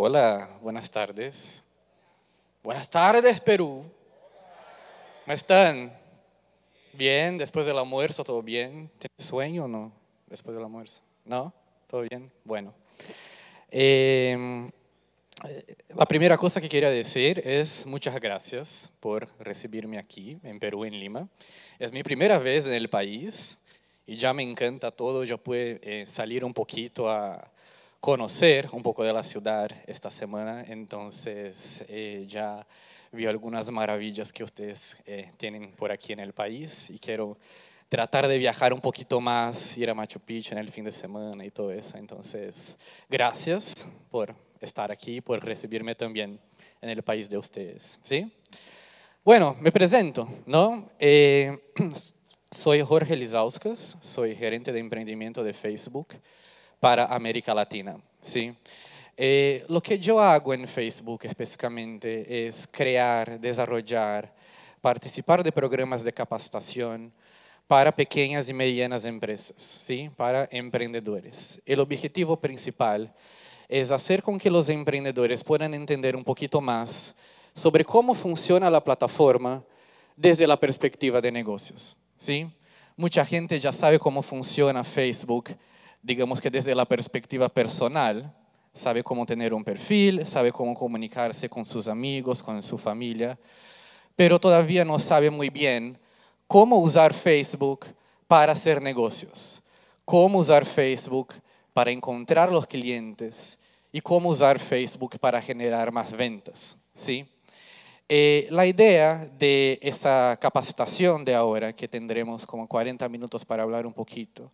Hola, buenas tardes. Buenas tardes, Perú. ¿Cómo están? Bien, después del almuerzo, ¿todo bien? ¿Tienes sueño o no? Después del almuerzo. ¿No? ¿Todo bien? Bueno. Em, la primera cosa que quería decir es muchas gracias por recibirme aquí en Perú, en Lima. Es mi primera vez en el país y ya me encanta todo. Yo pude eh, salir un poquito a, conocer un poco de la ciudad esta semana, entonces eh, ya vi algunas maravillas que ustedes eh, tienen por aquí en el país y quiero tratar de viajar un poquito más, ir a Machu Picchu en el fin de semana y todo eso. Entonces, gracias por estar aquí, por recibirme también en el país de ustedes. ¿sí? Bueno, me presento, ¿no? Eh, soy Jorge Lizauskas, soy gerente de emprendimiento de Facebook para América Latina. ¿sí? Eh, lo que yo hago en Facebook específicamente es crear, desarrollar, participar de programas de capacitación para pequeñas y medianas empresas, ¿sí? para emprendedores. El objetivo principal es hacer con que los emprendedores puedan entender un poquito más sobre cómo funciona la plataforma desde la perspectiva de negocios. ¿sí? Mucha gente ya sabe cómo funciona Facebook, digamos que desde la perspectiva personal, sabe cómo tener un perfil, sabe cómo comunicarse con sus amigos, con su familia, pero todavía no sabe muy bien cómo usar Facebook para hacer negocios, cómo usar Facebook para encontrar los clientes y cómo usar Facebook para generar más ventas. ¿sí? Eh, la idea de esta capacitación de ahora, que tendremos como 40 minutos para hablar un poquito,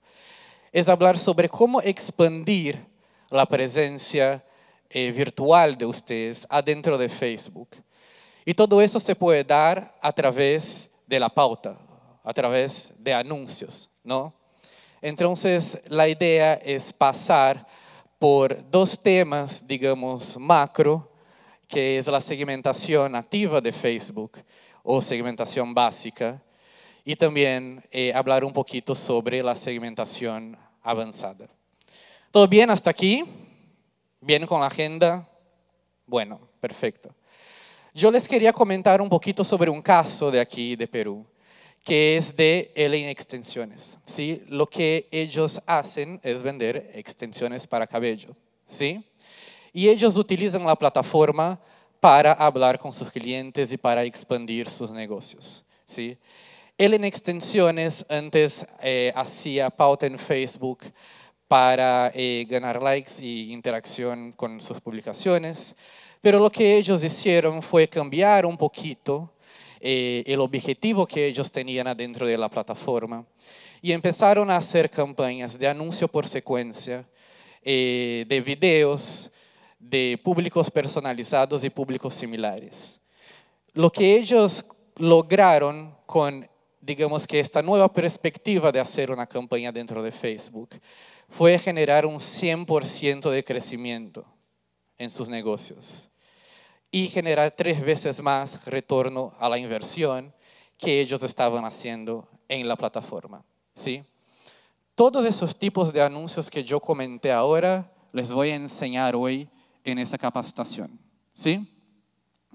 es hablar sobre cómo expandir la presencia eh, virtual de ustedes adentro de Facebook. Y todo eso se puede dar a través de la pauta, a través de anuncios, ¿no? Entonces, la idea es pasar por dos temas, digamos, macro, que es la segmentación nativa de Facebook o segmentación básica, y también eh, hablar un poquito sobre la segmentación avanzada. ¿Todo bien hasta aquí? ¿Bien con la agenda? Bueno, perfecto. Yo les quería comentar un poquito sobre un caso de aquí, de Perú, que es de LN Extensiones. ¿sí? Lo que ellos hacen es vender extensiones para cabello. ¿sí? Y ellos utilizan la plataforma para hablar con sus clientes y para expandir sus negocios. ¿sí? Él en extensiones antes eh, hacía pauta en Facebook para eh, ganar likes y interacción con sus publicaciones, pero lo que ellos hicieron fue cambiar un poquito eh, el objetivo que ellos tenían adentro de la plataforma y empezaron a hacer campañas de anuncio por secuencia, de videos, de públicos personalizados y públicos similares. Lo que ellos lograron con digamos que esta nueva perspectiva de hacer una campaña dentro de Facebook fue generar un 100% de crecimiento en sus negocios y generar tres veces más retorno a la inversión que ellos estaban haciendo en la plataforma. ¿sí? Todos esos tipos de anuncios que yo comenté ahora les voy a enseñar hoy en esa capacitación. ¿sí?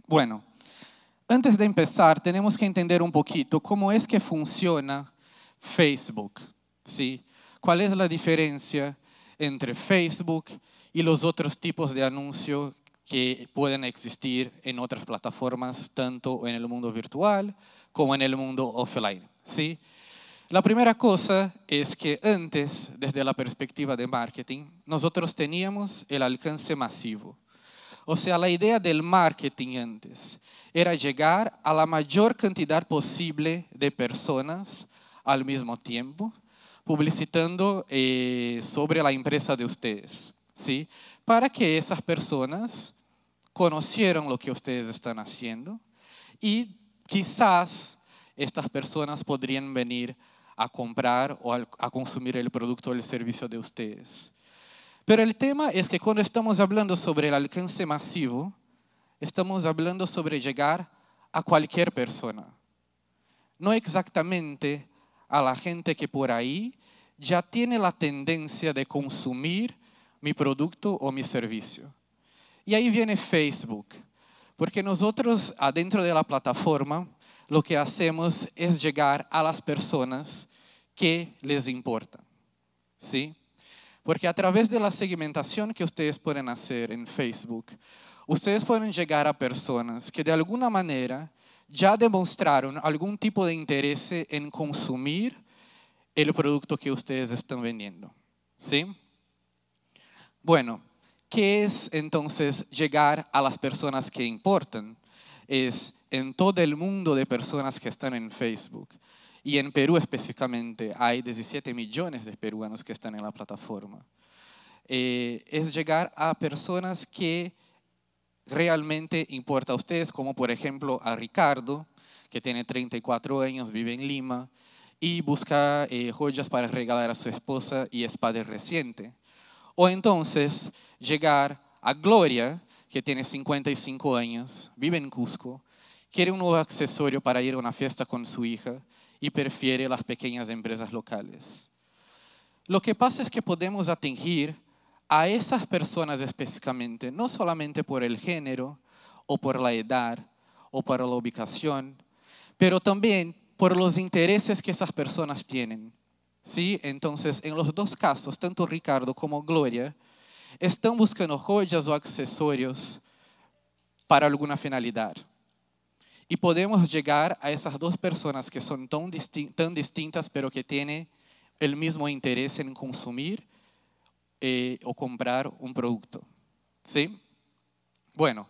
Bueno, antes de empezar, tenemos que entender un poquito cómo es que funciona Facebook, ¿sí? ¿Cuál es la diferencia entre Facebook y los otros tipos de anuncios que pueden existir en otras plataformas, tanto en el mundo virtual como en el mundo offline, ¿sí? La primera cosa es que antes, desde la perspectiva de marketing, nosotros teníamos el alcance masivo. O sea, la idea del marketing antes era llegar a la mayor cantidad posible de personas al mismo tiempo, publicitando eh, sobre la empresa de ustedes, ¿sí? Para que esas personas conocieran lo que ustedes están haciendo y quizás estas personas podrían venir a comprar o a consumir el producto o el servicio de ustedes. Pero el tema es que cuando estamos hablando sobre el alcance masivo, estamos hablando sobre llegar a cualquier persona. No exactamente a la gente que por ahí ya tiene la tendencia de consumir mi producto o mi servicio. Y ahí viene Facebook, porque nosotros adentro de la plataforma lo que hacemos es llegar a las personas que les importan. ¿Sí? Porque a través de la segmentación que ustedes pueden hacer en Facebook, ustedes pueden llegar a personas que de alguna manera ya demostraron algún tipo de interés en consumir el producto que ustedes están vendiendo. ¿Sí? Bueno, ¿qué es entonces llegar a las personas que importan? Es en todo el mundo de personas que están en Facebook y en Perú específicamente hay 17 millones de peruanos que están en la plataforma. Eh, es llegar a personas que realmente importa a ustedes, como por ejemplo a Ricardo, que tiene 34 años, vive en Lima y busca eh, joyas para regalar a su esposa y es padre reciente. O entonces llegar a Gloria, que tiene 55 años, vive en Cusco, quiere un nuevo accesorio para ir a una fiesta con su hija y prefiere las pequeñas empresas locales. Lo que pasa es que podemos atingir a esas personas específicamente, no solamente por el género o por la edad o por la ubicación, pero también por los intereses que esas personas tienen. ¿Sí? Entonces, en los dos casos, tanto Ricardo como Gloria, están buscando joyas o accesorios para alguna finalidad. Y podemos llegar a esas dos personas que son tan, distintas, pero que tienen el mismo interés en consumir eh, o comprar un producto. ¿Sí? Bueno,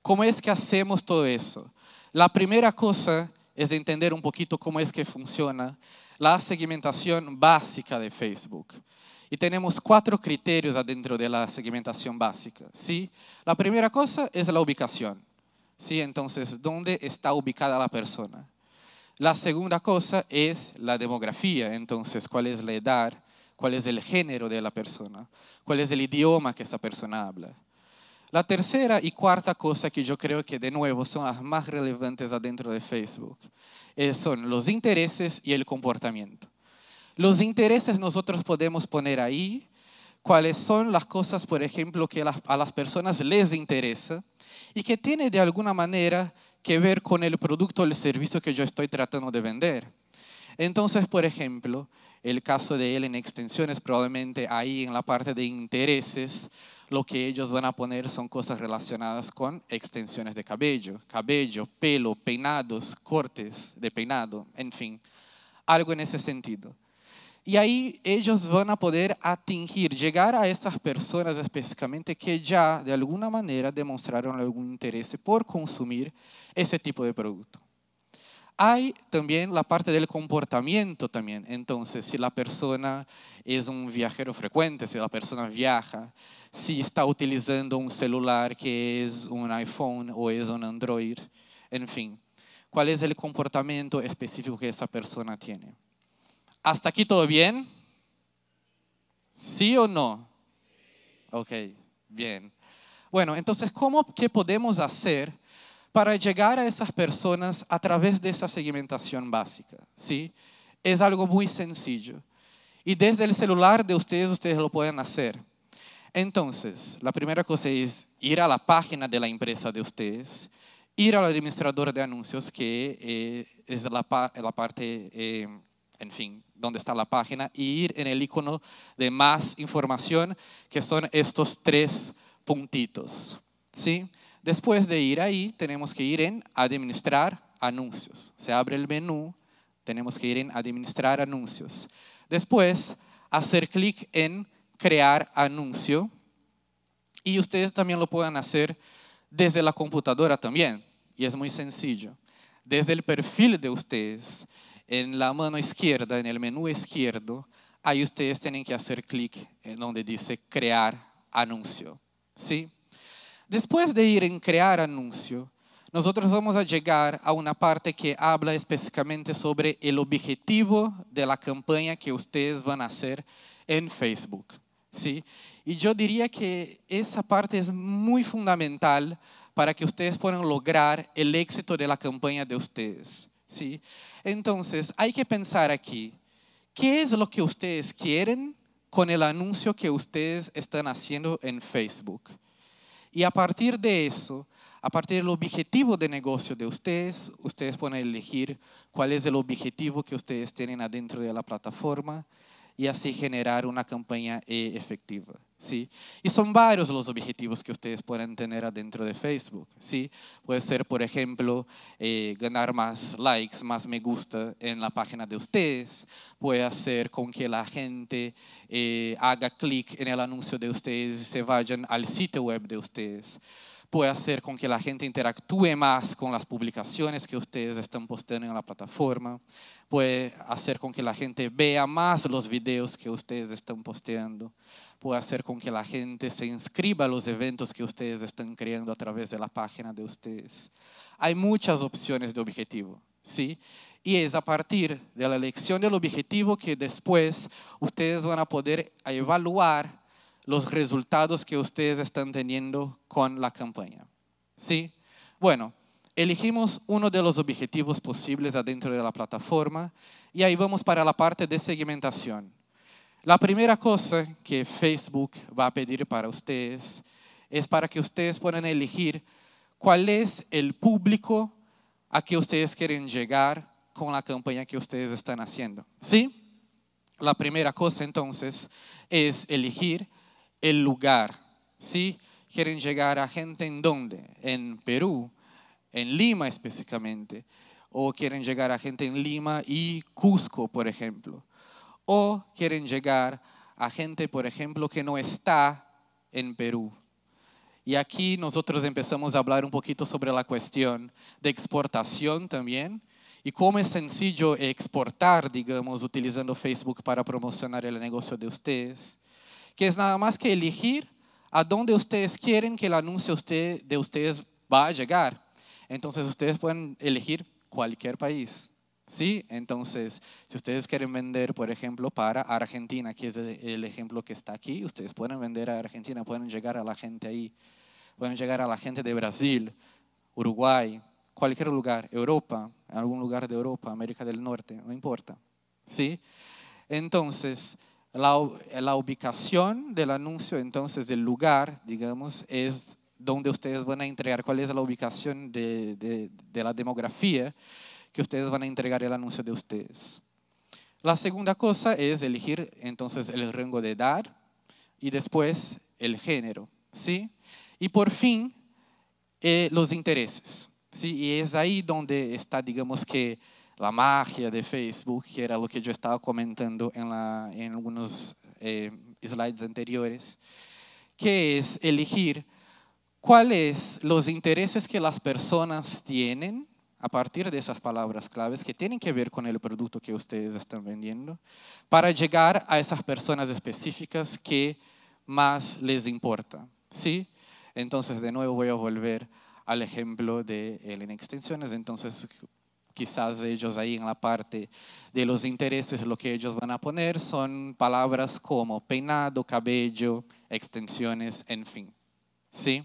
¿cómo es que hacemos todo eso? La primera cosa es entender un poquito cómo es que funciona la segmentación básica de Facebook. Y tenemos cuatro criterios adentro de la segmentación básica. ¿sí? La primera cosa es la ubicación. ¿Sí? Entonces, ¿dónde está ubicada la persona? La segunda cosa es la demografía, entonces, cuál es la edad, cuál es el género de la persona, cuál es el idioma que esa persona habla. La tercera y cuarta cosa que yo creo que de nuevo son las más relevantes adentro de Facebook eh, son los intereses y el comportamiento. Los intereses nosotros podemos poner ahí cuáles son las cosas, por ejemplo, que a las personas les interesa, y que tiene de alguna manera que ver con el producto o el servicio que yo estoy tratando de vender. Entonces, por ejemplo, el caso de él en extensiones, probablemente ahí en la parte de intereses, lo que ellos van a poner son cosas relacionadas con extensiones de cabello, cabello, pelo, peinados, cortes de peinado, en fin, algo en ese sentido. Y ahí ellos van a poder atingir, llegar a esas personas específicamente que ya de alguna manera demostraron algún interés por consumir ese tipo de producto. Hay también la parte del comportamiento también. Entonces, si la persona es un viajero frecuente, si la persona viaja, si está utilizando un celular que es un iPhone o es un Android, en fin, cuál es el comportamiento específico que esa persona tiene. ¿Hasta aquí todo bien? ¿Sí o no? Ok, bien. Bueno, entonces, ¿cómo qué podemos hacer para llegar a esas personas a través de esa segmentación básica? ¿Sí? Es algo muy sencillo. Y desde el celular de ustedes, ustedes lo pueden hacer. Entonces, la primera cosa es ir a la página de la empresa de ustedes, ir al administrador de anuncios, que eh, es la, parte eh, en fin, dónde está la página, y ir en el icono de más información, que son estos tres puntitos. ¿sí? Después de ir ahí, tenemos que ir en administrar anuncios. Se abre el menú, tenemos que ir en administrar anuncios. Después, hacer clic en crear anuncio. Y ustedes también lo pueden hacer desde la computadora también. Y es muy sencillo. Desde el perfil de ustedes en la mano izquierda, en el menú izquierdo, ahí ustedes tienen que hacer clic en donde dice crear anuncio. ¿sí? Después de ir en crear anuncio, nosotros vamos a llegar a una parte que habla específicamente sobre el objetivo de la campaña que ustedes van a hacer en Facebook. ¿sí? Y yo diría que esa parte es muy fundamental para que ustedes puedan lograr el éxito de la campaña de ustedes. ¿sí? Entonces, hay que pensar aquí, ¿qué es lo que ustedes quieren con el anuncio que ustedes están haciendo en Facebook? Y a partir de eso, a partir del objetivo de negocio de ustedes, ustedes pueden elegir cuál es el objetivo que ustedes tienen adentro de la plataforma y así generar una campaña e efectiva. ¿sí? Y son varios los objetivos que ustedes pueden tener adentro de Facebook, ¿sí? Puede ser, por ejemplo, eh, ganar más likes, más me gusta en la página de ustedes, puede hacer con que la gente eh, haga clic en el anuncio de ustedes y se vayan al sitio web de ustedes puede hacer con que la gente interactúe más con las publicaciones que ustedes están posteando en la plataforma, puede hacer con que la gente vea más los videos que ustedes están posteando, puede hacer con que la gente se inscriba a los eventos que ustedes están creando a través de la página de ustedes. Hay muchas opciones de objetivo, ¿sí? Y es a partir de la elección del objetivo que después ustedes van a poder evaluar los resultados que ustedes están teniendo con la campaña. ¿Sí? Bueno, elegimos uno de los objetivos posibles adentro de la plataforma y ahí vamos para la parte de segmentación. La primera cosa que Facebook va a pedir para ustedes es para que ustedes puedan elegir cuál es el público a que ustedes quieren llegar con la campaña que ustedes están haciendo. ¿Sí? La primera cosa entonces es elegir el lugar. ¿Sí? Quieren llegar a gente en dónde? En Perú, en Lima específicamente, o quieren llegar a gente en Lima y Cusco, por ejemplo o quieren llegar a gente, por ejemplo, que no está en Perú. Y aquí nosotros empezamos a hablar un poquito sobre la cuestión de exportación también y cómo es sencillo exportar, digamos, utilizando Facebook para promocionar el negocio de ustedes, que es nada más que elegir a dónde ustedes quieren que el anuncio de ustedes va a llegar. Entonces ustedes pueden elegir cualquier país. ¿Sí? Entonces, si ustedes quieren vender, por ejemplo, para Argentina, que es el ejemplo que está aquí, ustedes pueden vender a Argentina, pueden llegar a la gente ahí, pueden llegar a la gente de Brasil, Uruguay, cualquier lugar, Europa, algún lugar de Europa, América del Norte, no importa. ¿Sí? Entonces, la, ubicación del anuncio, entonces, del lugar, digamos, es donde ustedes van a entregar cuál es la ubicación de la demografía que ustedes van a entregar el anuncio de ustedes. La segunda cosa es elegir entonces el rango de edad y después el género, ¿sí? Y por fin, eh, los intereses, ¿sí? Y es ahí donde está, digamos que, la magia de Facebook, que era lo que yo estaba comentando en, algunos eh, slides anteriores, que es elegir cuáles los intereses que las personas tienen a partir de esas palabras claves que tienen que ver con el producto que ustedes están vendiendo, para llegar a esas personas específicas que más les importa. ¿Sí? Entonces, de nuevo voy a volver al ejemplo de en Extensiones. Entonces, quizás ellos ahí en la parte de los intereses, lo que ellos van a poner son palabras como peinado, cabello, extensiones, en fin. ¿Sí?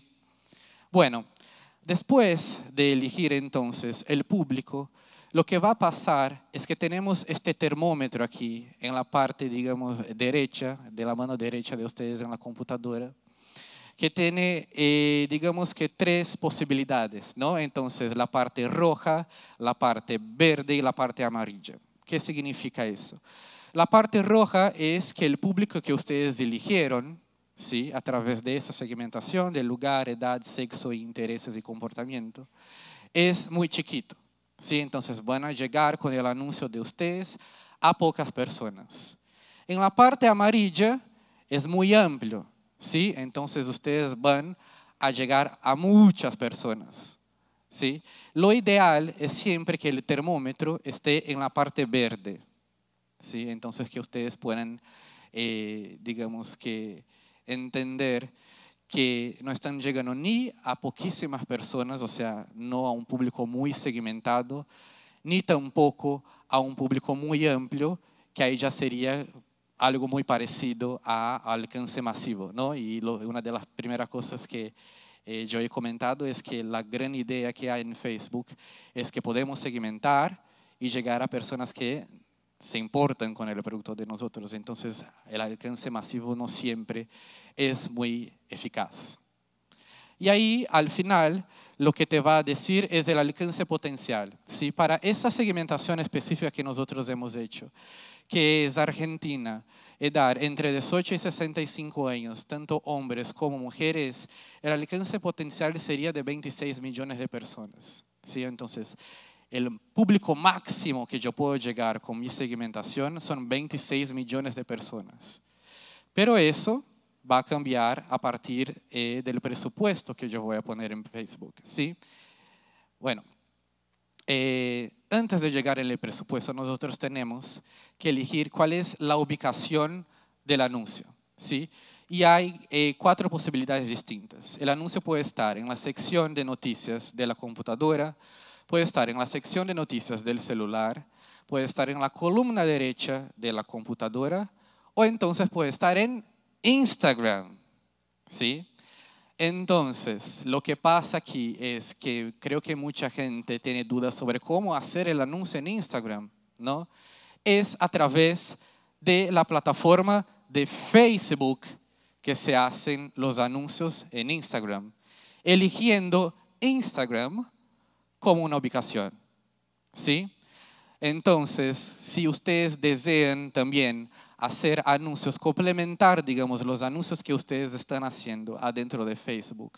Bueno, Después de elegir entonces el público, lo que va a pasar es que tenemos este termómetro aquí en la parte, digamos, derecha, de la mano derecha de ustedes en la computadora, que tiene, eh, digamos que tres posibilidades, ¿no? Entonces, la parte roja, la parte verde y la parte amarilla. ¿Qué significa eso? La parte roja es que el público que ustedes eligieron ¿sí? a través de esa segmentación de lugar, edad, sexo, intereses y comportamiento, es muy chiquito. ¿sí? Entonces van a llegar con el anuncio de ustedes a pocas personas. En la parte amarilla es muy amplio, ¿sí? entonces ustedes van a llegar a muchas personas. ¿sí? Lo ideal es siempre que el termómetro esté en la parte verde, ¿sí? entonces que ustedes puedan, eh, digamos que, entender que no están llegando ni a poquísimas personas, o sea, no a un público muy segmentado, ni tampoco a un público muy amplio, que ahí ya sería algo muy parecido a alcance masivo, ¿no? Y una de las primeras cosas que eh, yo he comentado es que la gran idea que hay en Facebook es que podemos segmentar y llegar a personas que se importan con el producto de nosotros. Entonces, el alcance masivo no siempre es muy eficaz. Y ahí, al final, lo que te va a decir es el alcance potencial. ¿sí? Para esa segmentación específica que nosotros hemos hecho, que es Argentina, edad entre 18 y 65 años, tanto hombres como mujeres, el alcance potencial sería de 26 millones de personas. ¿sí? Entonces, el público máximo que yo puedo llegar con mi segmentación son 26 millones de personas. Pero eso va a cambiar a partir eh, del presupuesto que yo voy a poner en Facebook. ¿sí? Bueno, eh, antes de llegar en el presupuesto, nosotros tenemos que elegir cuál es la ubicación del anuncio. ¿sí? Y hay eh, cuatro posibilidades distintas. El anuncio puede estar en la sección de noticias de la computadora, Puede estar en la sección de noticias del celular, puede estar en la columna derecha de la computadora o entonces puede estar en Instagram. ¿Sí? Entonces, lo que pasa aquí es que creo que mucha gente tiene dudas sobre cómo hacer el anuncio en Instagram, ¿no? Es a través de la plataforma de Facebook que se hacen los anuncios en Instagram, eligiendo Instagram como una ubicación. ¿Sí? Entonces, si ustedes desean también hacer anuncios, complementar, digamos, los anuncios que ustedes están haciendo adentro de Facebook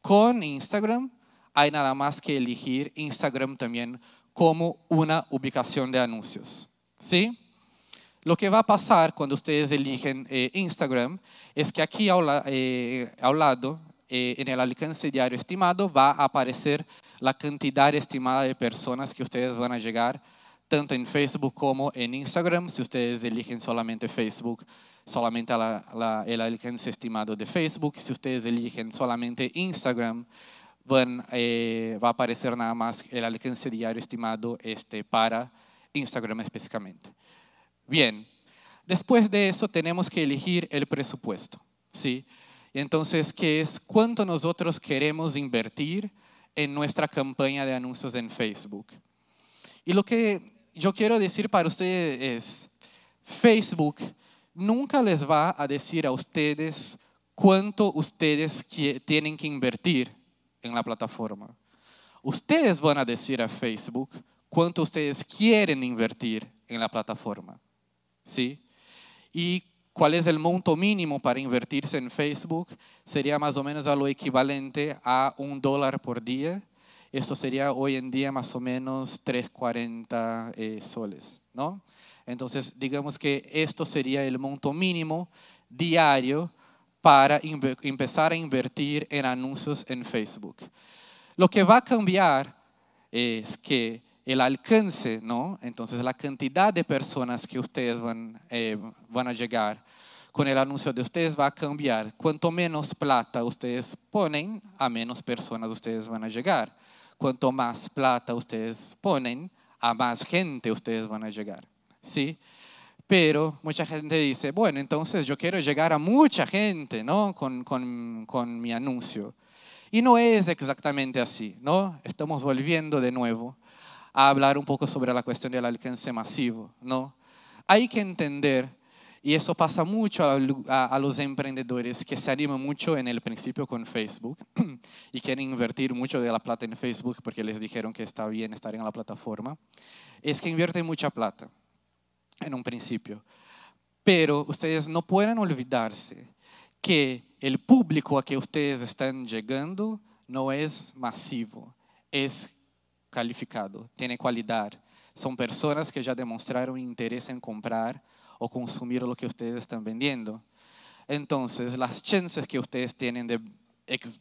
con Instagram, hay nada más que elegir Instagram también como una ubicación de anuncios. ¿Sí? Lo que va a pasar cuando ustedes eligen eh, Instagram es que aquí eh, al lado eh, en el alcance diario estimado va a aparecer la cantidad estimada de personas que ustedes van a llegar tanto en Facebook como en Instagram, si ustedes eligen solamente Facebook, solamente el alcance estimado de Facebook, si ustedes eligen solamente Instagram, eh, va a aparecer nada más el alcance diario estimado este, para Instagram específicamente. Bien, después de eso tenemos que elegir el presupuesto. ¿sí? entonces, ¿qué es cuánto nosotros queremos invertir en nuestra campaña de anuncios en Facebook? Y lo que yo quiero decir para ustedes es, Facebook nunca les va a decir a ustedes cuánto ustedes tienen que invertir en la plataforma. Ustedes van a decir a Facebook cuánto ustedes quieren invertir en la plataforma. ¿Sí? Y cuál es el monto mínimo para invertirse en Facebook, sería más o menos a lo equivalente a un dólar por día. Esto sería hoy en día más o menos 3,40 eh, soles, ¿no? Entonces, digamos que esto sería el monto mínimo diario para empezar a invertir en anuncios en Facebook. Lo que va a cambiar es que el alcance, ¿no? Entonces, la cantidad de personas que ustedes van, eh, van a llegar con el anuncio de ustedes va a cambiar. Cuanto menos plata ustedes ponen, a menos personas ustedes van a llegar. Cuanto más plata ustedes ponen, a más gente ustedes van a llegar. ¿Sí? Pero mucha gente dice, bueno, entonces yo quiero llegar a mucha gente, ¿no? Con, con mi anuncio. Y no es exactamente así, ¿no? Estamos volviendo de nuevo a hablar un poco sobre la cuestión del alcance masivo, ¿no? Hay que entender, y eso pasa mucho a, los emprendedores que se animan mucho en el principio con Facebook y quieren invertir mucho de la plata en Facebook porque les dijeron que está bien estar en la plataforma, es que invierten mucha plata en un principio. Pero ustedes no pueden olvidarse que el público a que ustedes están llegando no es masivo, es calificado, tiene cualidad. Son personas que ya demostraron interés en comprar o consumir lo que ustedes están vendiendo. Entonces, las chances que ustedes tienen de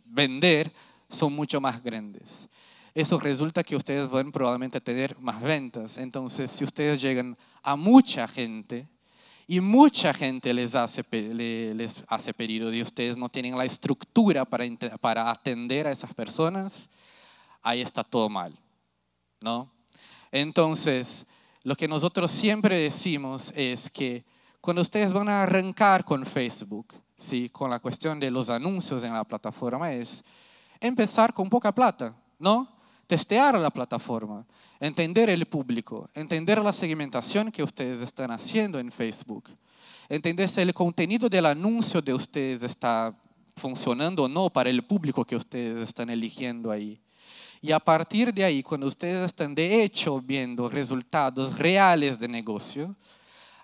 vender son mucho más grandes. Eso resulta que ustedes van probablemente a tener más ventas. Entonces, si ustedes llegan a mucha gente y mucha gente les hace, les hace pedido y ustedes no tienen la estructura para, para atender a esas personas, ahí está todo mal. ¿no? Entonces, lo que nosotros siempre decimos es que cuando ustedes van a arrancar con Facebook, ¿sí? con la cuestión de los anuncios en la plataforma, es empezar con poca plata, ¿no? Testear la plataforma, entender el público, entender la segmentación que ustedes están haciendo en Facebook, entender si el contenido del anuncio de ustedes está funcionando o no para el público que ustedes están eligiendo ahí. Y a partir de ahí, cuando ustedes están de hecho viendo resultados reales de negocio,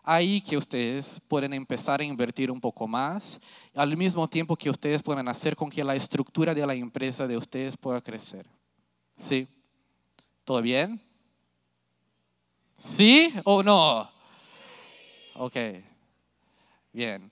ahí que ustedes pueden empezar a invertir un poco más, al mismo tiempo que ustedes pueden hacer con que la estructura de la empresa de ustedes pueda crecer. ¿Sí? ¿Todo bien? ¿Sí o no? Ok. Bien.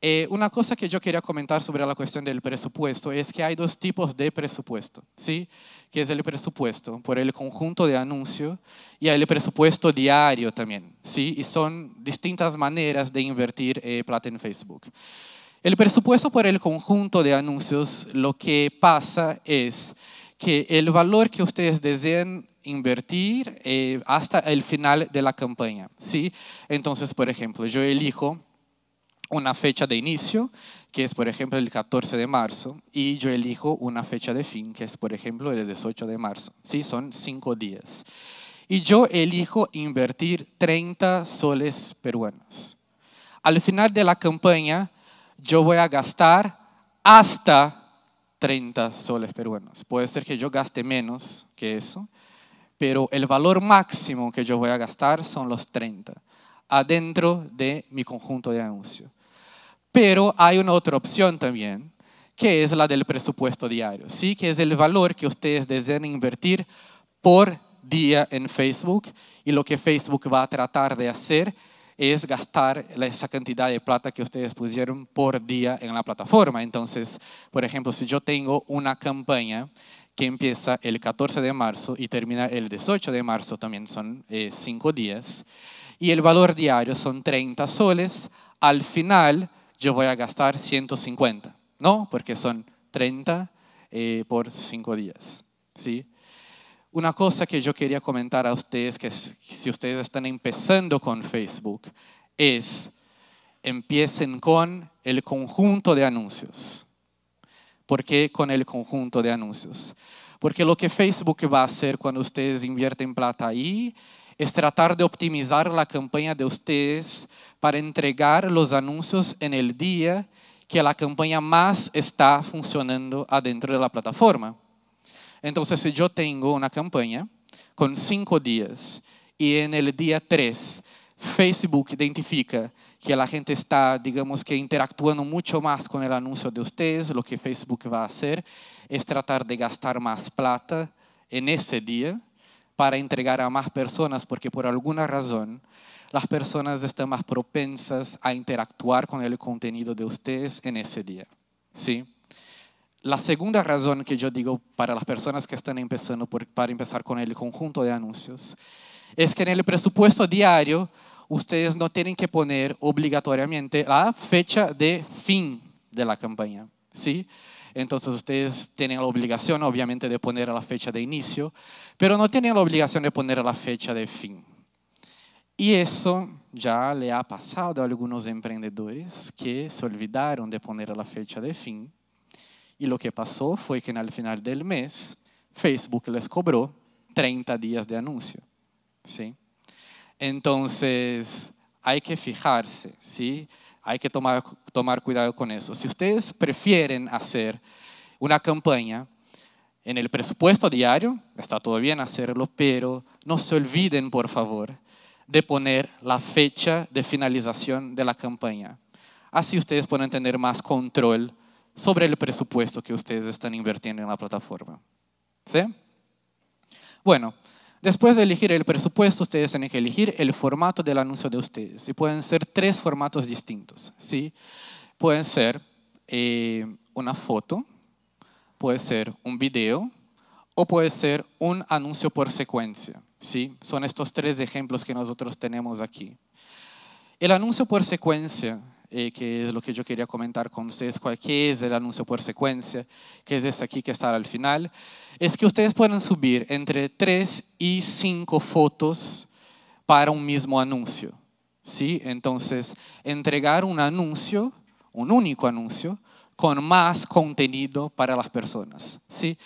Eh, una cosa que yo quería comentar sobre la cuestión del presupuesto es que hay dos tipos de presupuesto, ¿sí? que es el presupuesto por el conjunto de anuncios y el presupuesto diario también, ¿sí? y son distintas maneras de invertir eh, plata en Facebook. El presupuesto por el conjunto de anuncios lo que pasa es que el valor que ustedes desean invertir eh, hasta el final de la campaña. ¿sí? Entonces, por ejemplo, yo elijo una fecha de inicio, que es por ejemplo el 14 de marzo, y yo elijo una fecha de fin, que es por ejemplo el 18 de marzo. Sí, son cinco días. Y yo elijo invertir 30 soles peruanos. Al final de la campaña, yo voy a gastar hasta 30 soles peruanos. Puede ser que yo gaste menos que eso, pero el valor máximo que yo voy a gastar son los 30 adentro de mi conjunto de anuncios. Pero hay una otra opción también, que es la del presupuesto diario, ¿sí? que es el valor que ustedes desean invertir por día en Facebook y lo que Facebook va a tratar de hacer es gastar esa cantidad de plata que ustedes pusieron por día en la plataforma. Entonces, por ejemplo, si yo tengo una campaña que empieza el 14 de marzo y termina el 18 de marzo, también son eh, cinco días, y el valor diario son 30 soles, al final yo voy a gastar 150, ¿no? Porque son 30 eh, por 5 días, ¿sí? Una cosa que yo quería comentar a ustedes, que si ustedes están empezando con Facebook, es empiecen con el conjunto de anuncios. ¿Por qué con el conjunto de anuncios? Porque lo que Facebook va a hacer cuando ustedes invierten plata ahí es tratar de optimizar la campaña de ustedes para entregar los anuncios en el día que la campaña más está funcionando adentro de la plataforma. Entonces, si yo tengo una campaña con cinco días y en el día Facebook identifica que la gente está, digamos que, interactuando mucho más con el anuncio de ustedes, lo que Facebook va a hacer es tratar de gastar más plata en ese día para entregar a más personas, porque por alguna razón las personas están más propensas a interactuar con el contenido de ustedes en ese día. ¿sí? La segunda razón que yo digo para las personas que están empezando para empezar con el conjunto de anuncios es que en el presupuesto diario ustedes no tienen que poner obligatoriamente la fecha de fin de la campaña. ¿sí? Entonces ustedes tienen la obligación, obviamente, de poner la fecha de inicio, pero no tienen la obligación de poner la fecha de fin. Y eso ya le ha pasado a algunos emprendedores que se olvidaron de poner la fecha de fin. Y lo que pasó fue que al final del mes Facebook les cobró 30 días de anuncio. ¿sí? Entonces, hay que fijarse, ¿sí? Hay que tomar, cuidado con eso. Si ustedes prefieren hacer una campaña en el presupuesto diario, está todo bien hacerlo, pero no se olviden, por favor, de poner la fecha de finalización de la campaña. Así ustedes pueden tener más control sobre el presupuesto que ustedes están invirtiendo en la plataforma. ¿Sí? Bueno, Después de elegir el presupuesto, ustedes tienen que elegir el formato del anuncio de ustedes. Y pueden ser tres formatos distintos. ¿sí? Pueden ser eh, una foto, puede ser un video o puede ser un anuncio por secuencia. ¿sí? Son estos tres ejemplos que nosotros tenemos aquí. El anuncio por secuencia eh, que es lo que yo quería comentar con ustedes, cuál, qué es el anuncio por secuencia, que es este aquí que está al final, es que ustedes pueden subir entre tres y cinco fotos para un mismo anuncio. ¿sí? Entonces, entregar un anuncio, un único anuncio, con más contenido para las personas. ¿sí?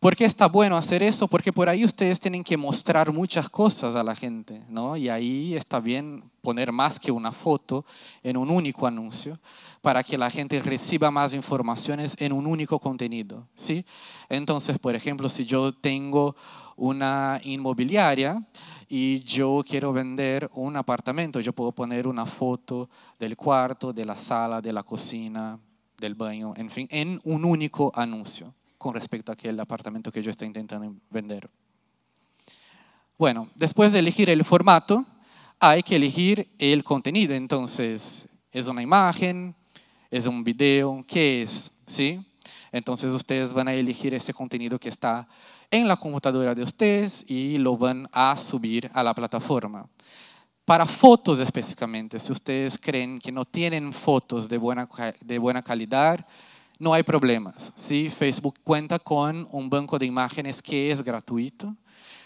¿Por qué está bueno hacer eso? Porque por ahí ustedes tienen que mostrar muchas cosas a la gente, ¿no? Y ahí está bien poner más que una foto en un único anuncio para que la gente reciba más informaciones en un único contenido, ¿sí? Entonces, por ejemplo, si yo tengo una inmobiliaria y yo quiero vender un apartamento, yo puedo poner una foto del cuarto, de la sala, de la cocina, del baño, en fin, en un único anuncio con respecto a aquel apartamento que yo estoy intentando vender. Bueno, después de elegir el formato, hay que elegir el contenido. Entonces, ¿es una imagen? ¿Es un video? ¿Qué es? ¿Sí? Entonces, ustedes van a elegir ese contenido que está en la computadora de ustedes y lo van a subir a la plataforma. Para fotos específicamente, si ustedes creen que no tienen fotos de buena calidad, no hay problemas. ¿sí? Facebook cuenta con un banco de imágenes que es gratuito.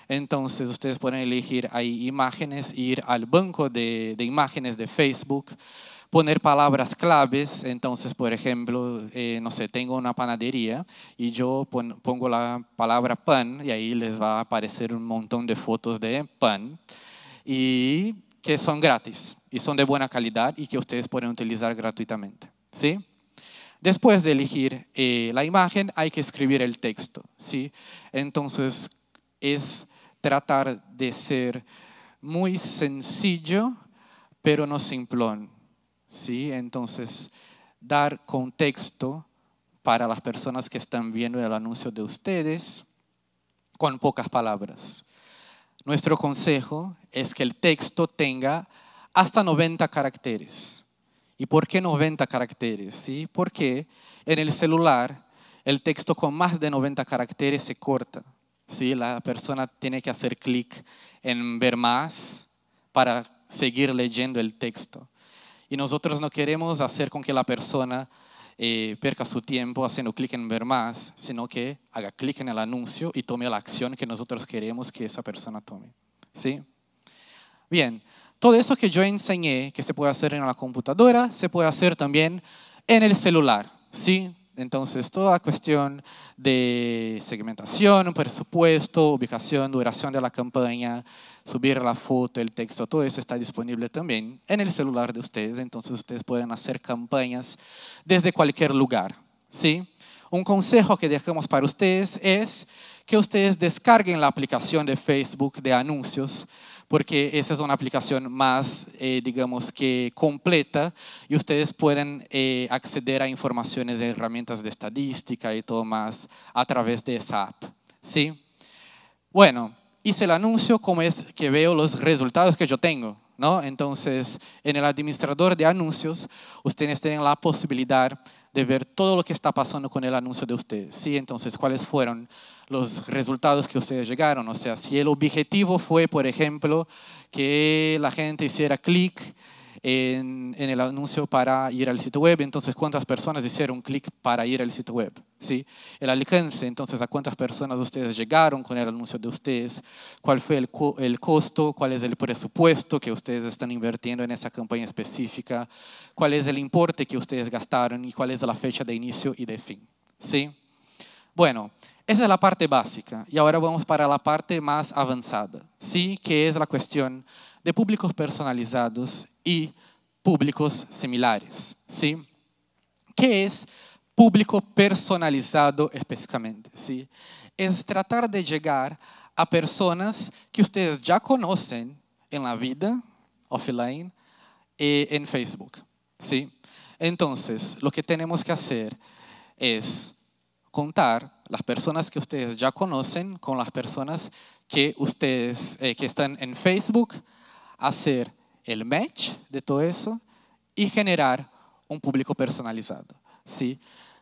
Entonces ustedes pueden elegir ahí imágenes, ir al banco de, imágenes de Facebook, poner palabras claves. Entonces, por ejemplo, eh, no sé, tengo una panadería y yo pongo la palabra pan y ahí les va a aparecer un montón de fotos de pan y que son gratis y son de buena calidad y que ustedes pueden utilizar gratuitamente. ¿Sí? Después de elegir eh, la imagen, hay que escribir el texto. ¿sí? Entonces, es tratar de ser muy sencillo, pero no simplón. ¿sí? Entonces, dar contexto para las personas que están viendo el anuncio de ustedes con pocas palabras. Nuestro consejo es que el texto tenga hasta 90 caracteres. ¿Y por qué 90 caracteres? ¿Sí? Porque en el celular el texto con más de 90 caracteres se corta. ¿Sí? La persona tiene que hacer clic en ver más para seguir leyendo el texto. Y nosotros no queremos hacer con que la persona eh, perca su tiempo haciendo clic en ver más, sino que haga clic en el anuncio y tome la acción que nosotros queremos que esa persona tome. ¿Sí? Bien, todo eso que yo enseñé que se puede hacer en la computadora, se puede hacer también en el celular, ¿sí? Entonces, toda cuestión de segmentación, presupuesto, ubicación, duración de la campaña, subir la foto, el texto, todo eso está disponible también en el celular de ustedes. Entonces, ustedes pueden hacer campañas desde cualquier lugar. ¿sí? Un consejo que dejamos para ustedes es que ustedes descarguen la aplicación de Facebook de anuncios porque esa es una aplicación más, eh, digamos, que completa y ustedes pueden eh, acceder a informaciones de herramientas de estadística y todo más a través de esa app. ¿sí? Bueno, hice el anuncio, como es que veo los resultados que yo tengo. ¿no? Entonces, en el administrador de anuncios, ustedes tienen la posibilidad de ver todo lo que está pasando con el anuncio de ustedes. ¿sí? Entonces, cuáles fueron los resultados que ustedes llegaron. O sea, si el objetivo fue, por ejemplo, que la gente hiciera clic en, el anuncio para ir al sitio web, entonces cuántas personas hicieron clic para ir al sitio web. ¿Sí? El alcance, entonces a cuántas personas ustedes llegaron con el anuncio de ustedes, cuál fue el costo, cuál es el presupuesto que ustedes están invirtiendo en esa campaña específica, cuál es el importe que ustedes gastaron y cuál es la fecha de inicio y de fin. ¿Sí? Bueno, esa es la parte básica y ahora vamos para la parte más avanzada, ¿sí? que es la cuestión de públicos personalizados y públicos similares. ¿sí? ¿Qué es público personalizado específicamente? ¿sí? Es tratar de llegar a personas que ustedes ya conocen en la vida offline y eh, en Facebook. ¿sí? Entonces, lo que tenemos que hacer es contar las personas que ustedes ya conocen con las personas que ustedes eh, que están en Facebook, hacer el match de todo eso y generar un público personalizado. ¿sí?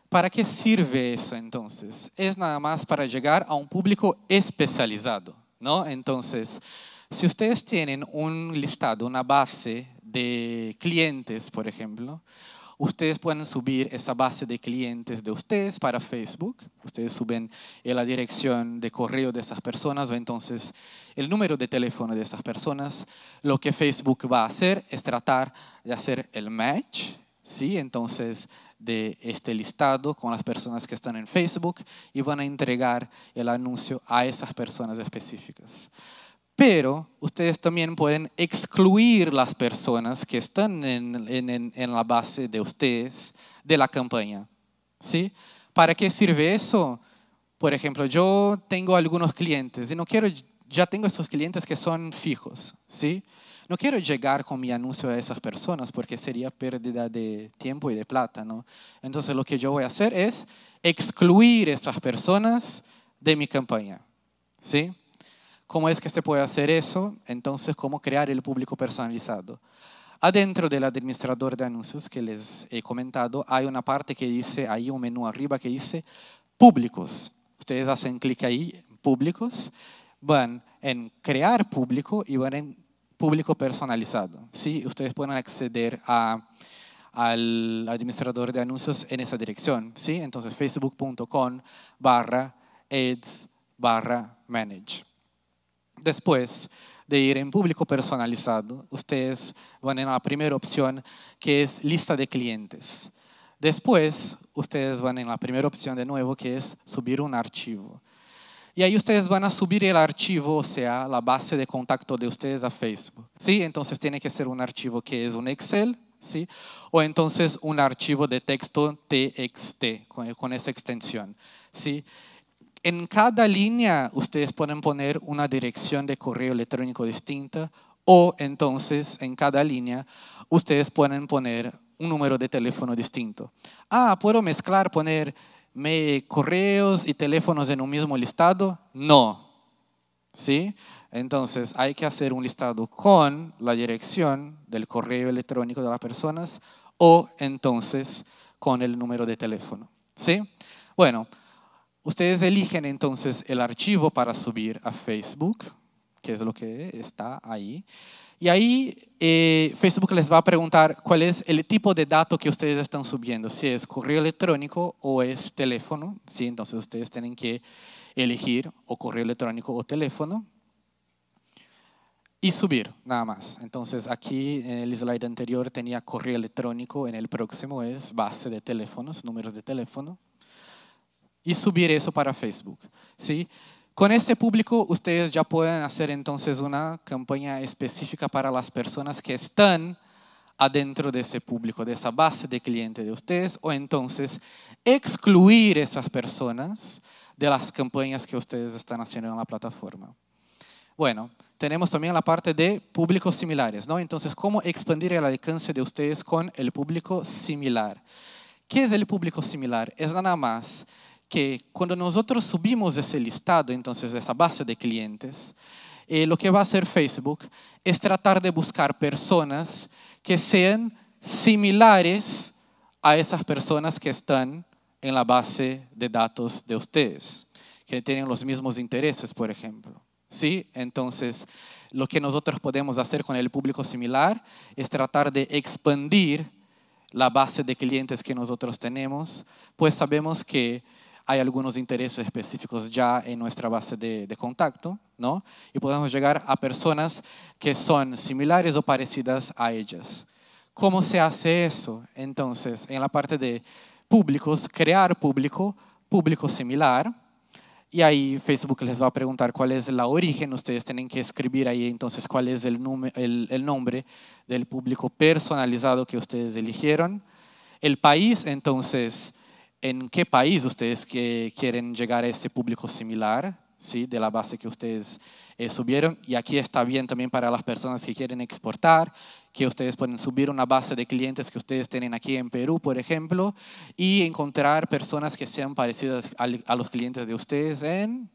¿Para qué sirve eso entonces? Es nada más para llegar a un público especializado. ¿no? Entonces, si ustedes tienen un listado, una base de clientes, por ejemplo, ustedes pueden subir esa base de clientes de ustedes para Facebook. Ustedes suben eh, la dirección de correo de esas personas o entonces el número de teléfono de esas personas. Lo que Facebook va a hacer es tratar de hacer el match, ¿sí? Entonces de este listado con las personas que están en Facebook y van a entregar el anuncio a esas personas específicas pero ustedes también pueden excluir las personas que están en, la base de ustedes de la campaña. ¿sí? ¿Para qué sirve eso? Por ejemplo, yo tengo algunos clientes y no quiero, ya tengo esos clientes que son fijos. ¿sí? No quiero llegar con mi anuncio a esas personas porque sería pérdida de tiempo y de plata. ¿no? Entonces lo que yo voy a hacer es excluir esas personas de mi campaña. ¿sí? ¿Cómo es que se puede hacer eso? Entonces, ¿cómo crear el público personalizado? Adentro del administrador de anuncios que les he comentado, hay una parte que dice, hay un menú arriba que dice públicos. Ustedes hacen clic ahí, públicos, van en crear público y van en público personalizado. ¿sí? Ustedes pueden acceder al administrador de anuncios en esa dirección. ¿sí? Entonces, facebook.com barra ads barra manage. Después de ir en público personalizado, ustedes van en la primera opción que es lista de clientes. Después, ustedes van en la primera opción de nuevo que es subir un archivo. Y ahí ustedes van a subir el archivo, o sea, la base de contacto de ustedes a Facebook. ¿Sí? Entonces tiene que ser un archivo que es un Excel, ¿sí? O entonces un archivo de texto TXT con, con esa extensión, ¿sí? En cada línea ustedes pueden poner una dirección de correo electrónico distinta o entonces en cada línea ustedes pueden poner un número de teléfono distinto. Ah, ¿puedo mezclar, poner correos y teléfonos en un mismo listado? No. ¿Sí? Entonces hay que hacer un listado con la dirección del correo electrónico de las personas o entonces con el número de teléfono. ¿Sí? Bueno, Ustedes eligen entonces el archivo para subir a Facebook, que es lo que está ahí. Y ahí eh, Facebook les va a preguntar cuál es el tipo de dato que ustedes están subiendo, si es correo electrónico o es teléfono. ¿sí? Entonces ustedes tienen que elegir o correo electrónico o teléfono y subir, nada más. Entonces aquí en el slide anterior tenía correo electrónico, en el próximo es base de teléfonos, números de teléfono y subir eso para Facebook. Con ese público ustedes ya pueden hacer entonces una campaña específica para las personas que están adentro de ese público, de esa base de clientes de ustedes, o entonces excluir esas personas de las campañas que ustedes están haciendo en la plataforma. Bueno, tenemos también la parte de públicos similares, ¿no? Entonces, ¿cómo expandir el alcance de ustedes con el público similar? ¿Qué es el público similar? Es nada más que cuando nosotros subimos ese listado, entonces esa base de clientes, eh, lo que va a hacer Facebook es tratar de buscar personas que sean similares a esas personas que están en la base de datos de ustedes, que tienen los mismos intereses, por ejemplo. ¿Sí? Entonces, lo que nosotros podemos hacer con el público similar es tratar de expandir la base de clientes que nosotros tenemos, pues sabemos que hay algunos intereses específicos ya en nuestra base de, contacto, ¿no? Y podemos llegar a personas que son similares o parecidas a ellas. ¿Cómo se hace eso? Entonces, en la parte de públicos, crear público, público similar, y ahí Facebook les va a preguntar cuál es la origen, ustedes tienen que escribir ahí entonces cuál es el, el, el nombre del público personalizado que ustedes eligieron. El país, entonces, en qué país ustedes que quieren llegar a ese público similar, ¿sí? de la base que ustedes eh, subieron. Y aquí está bien también para las personas que quieren exportar, que ustedes pueden subir una base de clientes que ustedes tienen aquí en Perú, por ejemplo, y encontrar personas que sean parecidas a los clientes de ustedes en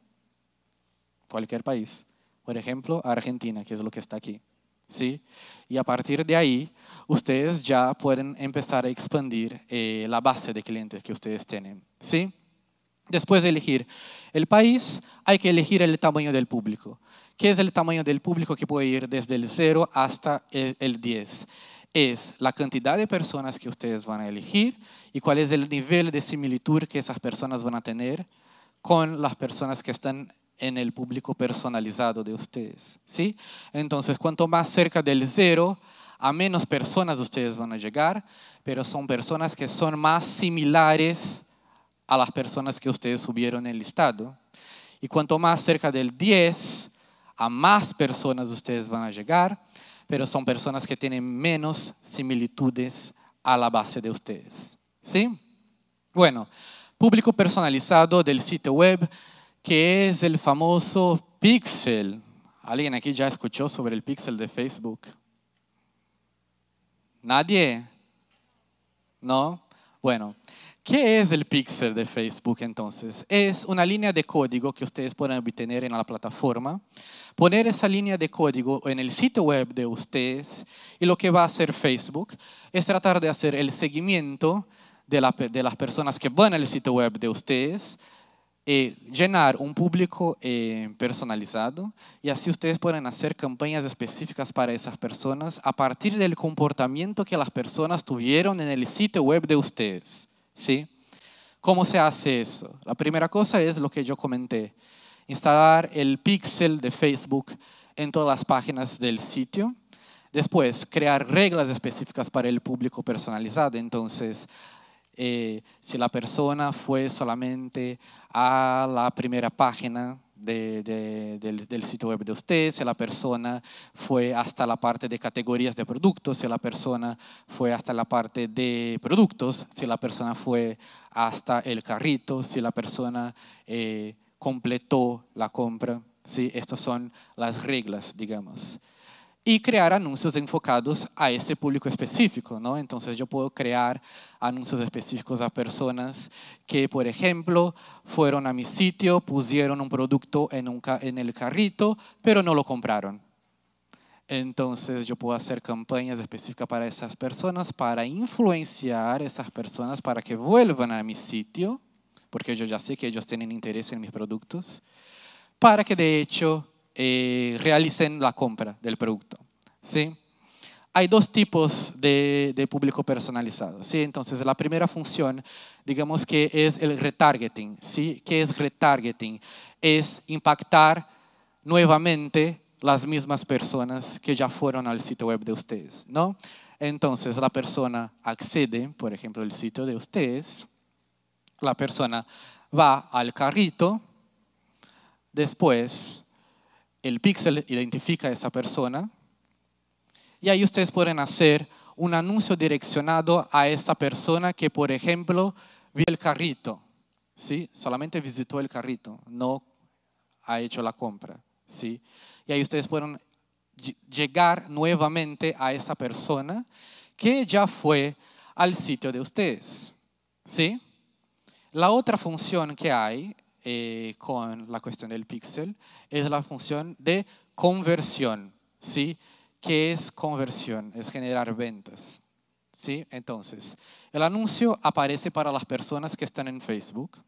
cualquier país. Por ejemplo, Argentina, que es lo que está aquí. ¿sí? Y a partir de ahí, ustedes ya pueden empezar a expandir eh, la base de clientes que ustedes tienen, ¿sí? Después de elegir el país, hay que elegir el tamaño del público. ¿Qué es el tamaño del público que puede ir desde el 0 hasta e, el 10? Es la cantidad de personas que ustedes van a elegir y cuál es el nivel de similitud que esas personas van a tener con las personas que están en el público personalizado de ustedes. ¿sí? Entonces, cuanto más cerca del cero, a menos personas ustedes van a llegar, pero son personas que son más similares a las personas que ustedes subieron en el listado. Y cuanto más cerca del 10, a más personas ustedes van a llegar, pero son personas que tienen menos similitudes a la base de ustedes. ¿Sí? Bueno, público personalizado del sitio web Qué es el famoso pixel. ¿Alguien aquí ya escuchó sobre el pixel de Facebook? ¿Nadie? ¿No? Bueno, ¿qué es el pixel de Facebook entonces? Es una línea de código que ustedes pueden obtener en la plataforma, poner esa línea de código en el sitio web de ustedes y lo que va a hacer Facebook es tratar de hacer el seguimiento de las personas que van al sitio web de ustedes eh, llenar un público eh, personalizado y así ustedes pueden hacer campañas específicas para esas personas a partir del comportamiento que las personas tuvieron en el sitio web de ustedes. ¿sí? ¿Cómo se hace eso? La primera cosa es lo que yo comenté, instalar el pixel de Facebook en todas las páginas del sitio. Después, crear reglas específicas para el público personalizado. Entonces, eh, si la persona fue solamente a la primera página del, sitio web de usted, si la persona fue hasta la parte de categorías de productos, si la persona fue hasta la parte de productos, si la persona fue hasta el carrito, si la persona eh, completó la compra. ¿sí? Estas son las reglas, digamos y crear anuncios enfocados a ese público específico, ¿no? Entonces yo puedo crear anuncios específicos a personas que, por ejemplo, fueron a mi sitio, pusieron un producto en, en el carrito, pero no lo compraron. Entonces yo puedo hacer campañas específicas para esas personas, para influenciar a esas personas para que vuelvan a mi sitio, porque yo ya sé que ellos tienen interés en mis productos, para que de hecho eh, realicen la compra del producto. ¿sí? Hay dos tipos de, público personalizado. ¿sí? Entonces, la primera función, digamos que es el retargeting. ¿sí? ¿Qué es retargeting? Es impactar nuevamente las mismas personas que ya fueron al sitio web de ustedes. ¿no? Entonces, la persona accede, por ejemplo, al sitio de ustedes. La persona va al carrito. Después el pixel identifica a esa persona y ahí ustedes pueden hacer un anuncio direccionado a esa persona que, por ejemplo, vio el carrito, ¿sí? Solamente visitó el carrito, no ha hecho la compra, ¿sí? Y ahí ustedes pueden llegar nuevamente a esa persona que ya fue al sitio de ustedes, ¿sí? La otra función que hay eh, con la cuestión del pixel es la función de conversión. ¿sí? ¿Qué es conversión? Es generar ventas. ¿sí? Entonces, el anuncio aparece para las personas que están en Facebook.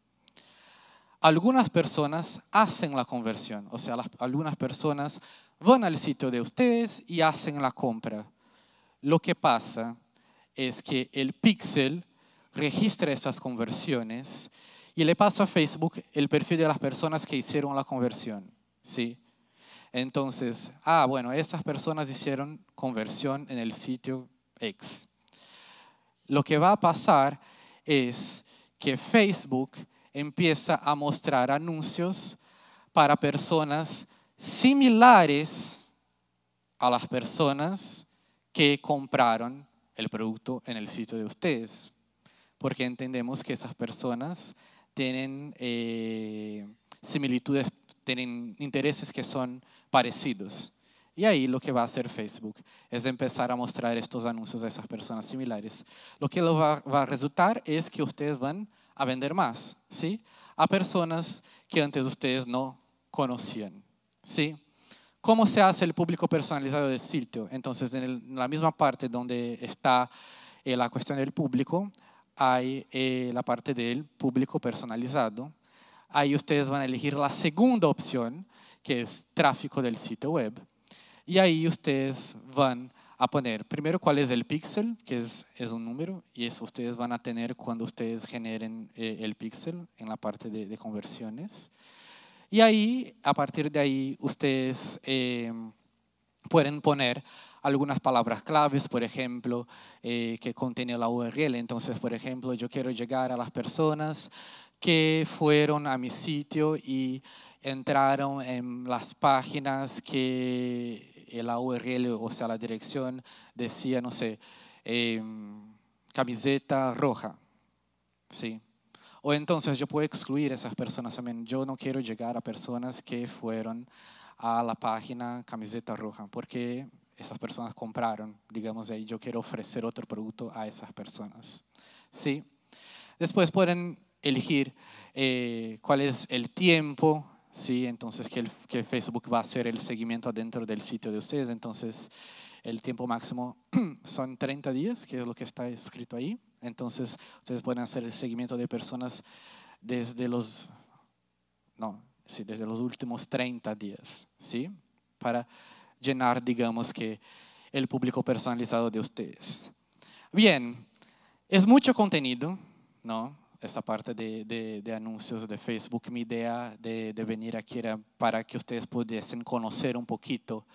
Algunas personas hacen la conversión, o sea, algunas personas van al sitio de ustedes y hacen la compra. Lo que pasa es que el pixel registra esas conversiones y le pasa a Facebook el perfil de las personas que hicieron la conversión. ¿sí? Entonces, ah, bueno, esas personas hicieron conversión en el sitio X. Lo que va a pasar es que Facebook empieza a mostrar anuncios para personas similares a las personas que compraron el producto en el sitio de ustedes, porque entendemos que esas personas tienen eh, similitudes, tienen intereses que son parecidos. Y ahí lo que va a hacer Facebook es empezar a mostrar estos anuncios a esas personas similares. Lo que lo va, a resultar es que ustedes van a vender más, ¿sí? A personas que antes ustedes no conocían, ¿sí? ¿Cómo se hace el público personalizado del sitio? Entonces, en, la misma parte donde está eh, la cuestión del público, hay eh, la parte del público personalizado. Ahí ustedes van a elegir la segunda opción, que es tráfico del sitio web. Y ahí ustedes van a poner primero cuál es el pixel que es, es, un número, y eso ustedes van a tener cuando ustedes generen eh, el pixel en la parte de, conversiones. Y ahí, a partir de ahí, ustedes eh, pueden poner algunas palabras claves, por ejemplo, eh, que contiene la URL. Entonces, por ejemplo, yo quiero llegar a las personas que fueron a mi sitio y entraron en las páginas que la URL, o sea, la dirección decía, no sé, em, camiseta roja. ¿Sí? O entonces yo puedo excluir esas personas también. Yo no quiero llegar a personas que fueron a la página camiseta roja, porque esas personas compraron, digamos, y yo quiero ofrecer otro producto a esas personas. ¿Sí? Después pueden elegir eh, cuál es el tiempo, ¿sí? entonces que, Facebook va a hacer el seguimiento dentro del sitio de ustedes, entonces el tiempo máximo son 30 días, que es lo que está escrito ahí, entonces ustedes pueden hacer el seguimiento de personas desde los, no, sí, desde los últimos 30 días, ¿sí? para llenar, digamos, que el público personalizado de ustedes. Bien, es mucho contenido, ¿no? Esta parte de, anuncios de Facebook. Mi idea de, de, venir aquí era para que ustedes pudiesen conocer un poquito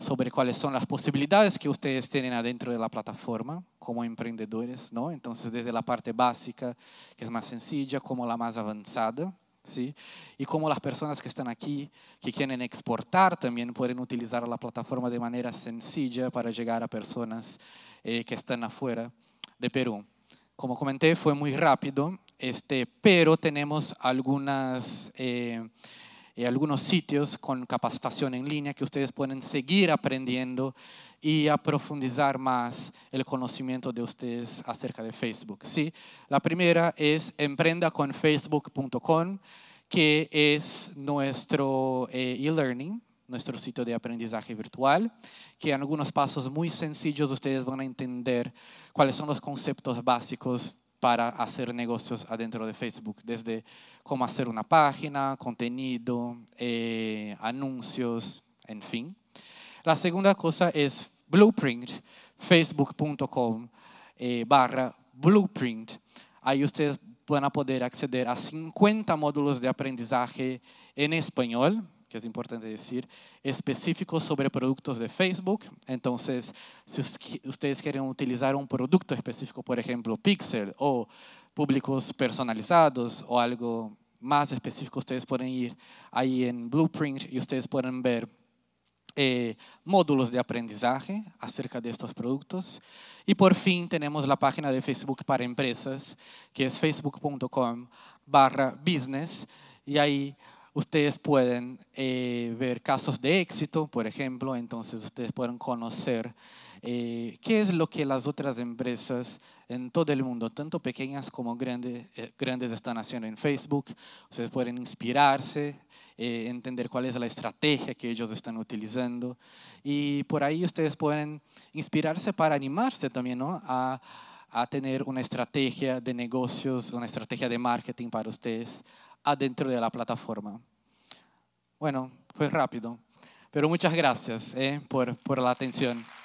sobre cuáles son las posibilidades que ustedes tienen adentro de la plataforma como emprendedores, ¿no? Entonces, desde la parte básica, que es más sencilla, como la más avanzada, ¿sí? Y como las personas que están aquí, que quieren exportar, también pueden utilizar la plataforma de manera sencilla para llegar a personas eh, que están afuera de Perú. Como comenté, fue muy rápido, este, pero tenemos algunas... Eh, eh, algunos sitios con capacitación en línea que ustedes pueden seguir aprendiendo y a profundizar más el conocimiento de ustedes acerca de Facebook. ¿sí? La primera es emprendaconfacebook.com, que es nuestro eh, e-learning, nuestro sitio de aprendizaje virtual, que en algunos pasos muy sencillos ustedes van a entender cuáles son los conceptos básicos para hacer negocios adentro de Facebook, desde cómo hacer una página, contenido, eh, anuncios, en fin. La segunda cosa es Blueprint, facebook.com eh, barra Blueprint. Ahí ustedes van a poder acceder a 50 módulos de aprendizaje en español, que es importante decir, específicos sobre productos de Facebook. Entonces, si ustedes quieren utilizar un producto específico, por ejemplo, Pixel o públicos personalizados o algo más específico, ustedes pueden ir ahí en Blueprint y ustedes pueden ver eh, módulos de aprendizaje acerca de estos productos. Y por fin tenemos la página de Facebook para empresas, que es facebook.com barra business. Y ahí ustedes pueden eh, ver casos de éxito, por ejemplo, entonces ustedes pueden conocer eh, qué es lo que las otras empresas en todo el mundo, tanto pequeñas como grandes, eh, grandes están haciendo en Facebook. Ustedes pueden inspirarse, eh, entender cuál es la estrategia que ellos están utilizando y por ahí ustedes pueden inspirarse para animarse también ¿no? a, tener una estrategia de negocios, una estrategia de marketing para ustedes adentro de la plataforma. Bueno, fue rápido, pero muchas gracias por la atención.